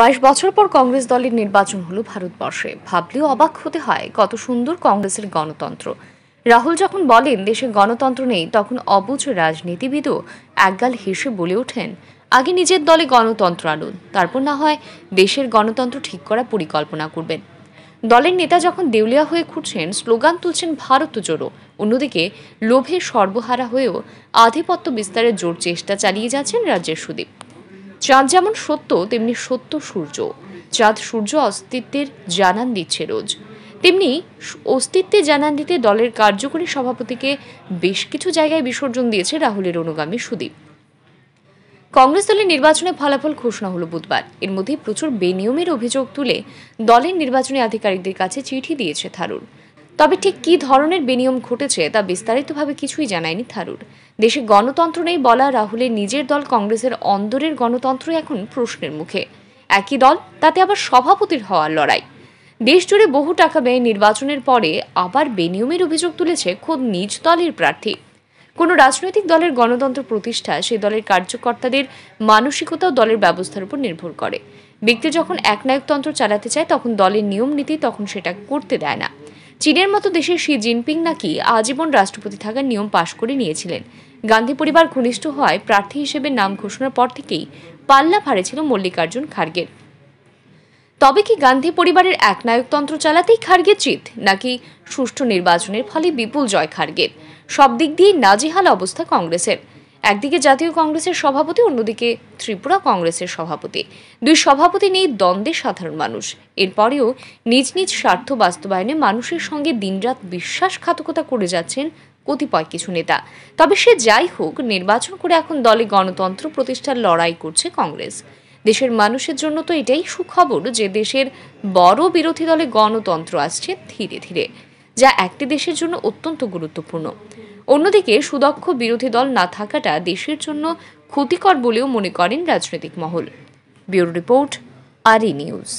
বাইশ বছর পর কংগ্রেস দলের নির্বাচন হলো ভারতবর্ষে ভাবলেও অবাক হতে হয় কত সুন্দর কংগ্রেসের গণতন্ত্র রাহুল যখন বলেন দেশে গণতন্ত্র নেই তখন অবুজ রাজনীতিবিদও একগাল হেসে বলে ওঠেন আগে নিজের দলে গণতন্ত্র আনুন তারপর না হয় দেশের গণতন্ত্র ঠিক করার পরিকল্পনা করবেন দলের নেতা যখন দেউলিয়া হয়ে খুঁটছেন স্লোগান তুলছেন ভারত জোরো অন্যদিকে লোভে সর্বহারা হয়েও আধিপত্য বিস্তারের জোর চেষ্টা চালিয়ে যাচ্ছেন রাজ্যের সুদীপ চাঁদ যেমন সত্য তেমনি সত্য সূর্য চাঁদ সূর্য অস্তিত্বের জানান দিচ্ছে রোজ তেমনি অস্তিত্বে জানান দিতে দলের কার্যকরী সভাপতিকে বেশ কিছু জায়গায় বিসর্জন দিয়েছে রাহুলের অনুগামী সুদীপ কংগ্রেস দলের নির্বাচনে ফলাফল ঘোষণা হলো বুধবার এর মধ্যে প্রচুর বেনিয়মের অভিযোগ তুলে দলের নির্বাচনী আধিকারিকদের কাছে চিঠি দিয়েছে থারুর তবে ঠিক কী ধরনের বেনিয়ম ঘটেছে তা বিস্তারিতভাবে কিছুই জানায়নি থারুর দেশে গণতন্ত্র নেই বলা রাহুলের নিজের দল কংগ্রেসের অন্দরের গণতন্ত্র এখন প্রশ্নের মুখে একই দল তাতে আবার সভাপতির হওয়ার লড়াই দেশজুড়ে বহু টাকা ব্যয় নির্বাচনের পরে আবার বেনিয়মের অভিযোগ তুলেছে খোদ নিজ দলের প্রার্থী কোনো রাজনৈতিক দলের গণতন্ত্র প্রতিষ্ঠা সেই দলের কার্যকর্তাদের মানসিকতাও দলের ব্যবস্থার উপর নির্ভর করে ব্যক্তি যখন একনায়কতন্ত্র চালাতে চায় তখন দলের নিয়ম নীতি তখন সেটা করতে দেয় না চীনের মতো দেশে শি জিনপিং নাকি আজীবন রাষ্ট্রপতি থাকার নিয়ম পাশ করে নিয়েছিলেন গান্ধী পরিবার ঘনিষ্ঠ হওয়ায় প্রার্থী হিসেবে নাম ঘোষণার পর থেকেই পাল্লা ভারে ছিল মল্লিকার্জুন খার্গের তবে কি গান্ধী পরিবারের এক নায়কতন্ত্র চালাতেই খার্গে চিত নাকি সুষ্ঠু নির্বাচনের ফলে বিপুল জয় খার্গের সব দিক দিয়ে নাজেহাল অবস্থা কংগ্রেসের একদিকে জাতীয় কংগ্রেসের সভাপতি অন্যদিকে ত্রিপুরা কংগ্রেসের সভাপতি দুই সভাপতি নিয়ে দ্বন্দ্বে সাধারণ মানুষ এরপরেও নিজ নিজ স্বার্থ বাস্তবায়নে মানুষের সঙ্গে দিনরাত বিশ্বাসঘাতকতা করে যাচ্ছেন কতিপয় কিছু নেতা তবে সে যাই হোক নির্বাচন করে এখন দলে গণতন্ত্র প্রতিষ্ঠার লড়াই করছে কংগ্রেস দেশের মানুষের জন্য তো এটাই সুখবর যে দেশের বড় বিরোধী দলে গণতন্ত্র আসছে ধীরে ধীরে যা একটি দেশের জন্য অত্যন্ত গুরুত্বপূর্ণ অন্যদিকে সুদক্ষ বিরোধী দল না থাকাটা দেশের জন্য ক্ষতিকর বলেও মনে করেন রাজনৈতিক মহল ব্যুরো রিপোর্ট আর নিউজ